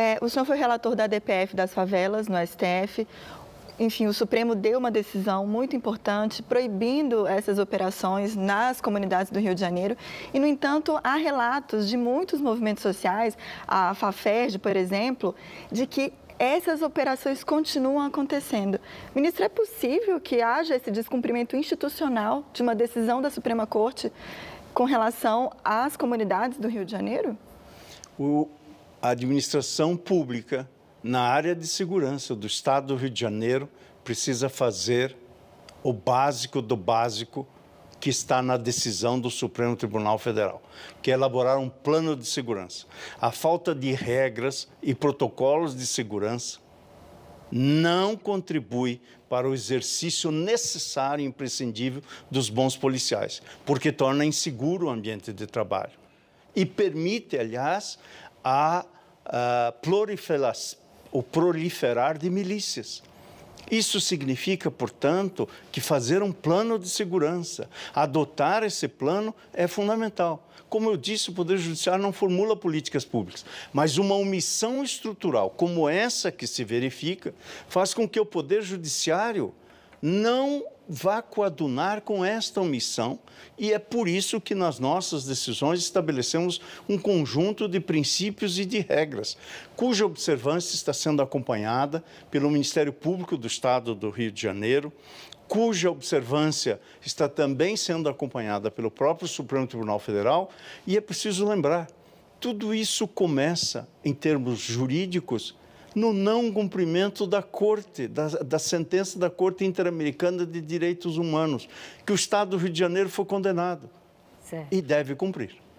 É, o senhor foi relator da DPF das favelas no STF. Enfim, o Supremo deu uma decisão muito importante proibindo essas operações nas comunidades do Rio de Janeiro. E, no entanto, há relatos de muitos movimentos sociais, a FAFERJ, por exemplo, de que essas operações continuam acontecendo. Ministro, é possível que haja esse descumprimento institucional de uma decisão da Suprema Corte com relação às comunidades do Rio de Janeiro? O, a administração pública na área de segurança do Estado do Rio de Janeiro precisa fazer o básico do básico que está na decisão do Supremo Tribunal Federal, que é elaborar um plano de segurança. A falta de regras e protocolos de segurança não contribui para o exercício necessário e imprescindível dos bons policiais, porque torna inseguro o ambiente de trabalho e permite, aliás, a, a proliferar, o proliferar de milícias. Isso significa, portanto, que fazer um plano de segurança, adotar esse plano é fundamental. Como eu disse, o Poder Judiciário não formula políticas públicas, mas uma omissão estrutural como essa que se verifica faz com que o Poder Judiciário não vá coadunar com esta omissão e é por isso que nas nossas decisões estabelecemos um conjunto de princípios e de regras, cuja observância está sendo acompanhada pelo Ministério Público do Estado do Rio de Janeiro, cuja observância está também sendo acompanhada pelo próprio Supremo Tribunal Federal, e é preciso lembrar, tudo isso começa, em termos jurídicos, no não cumprimento da corte, da, da sentença da Corte Interamericana de Direitos Humanos, que o Estado do Rio de Janeiro foi condenado certo. e deve cumprir.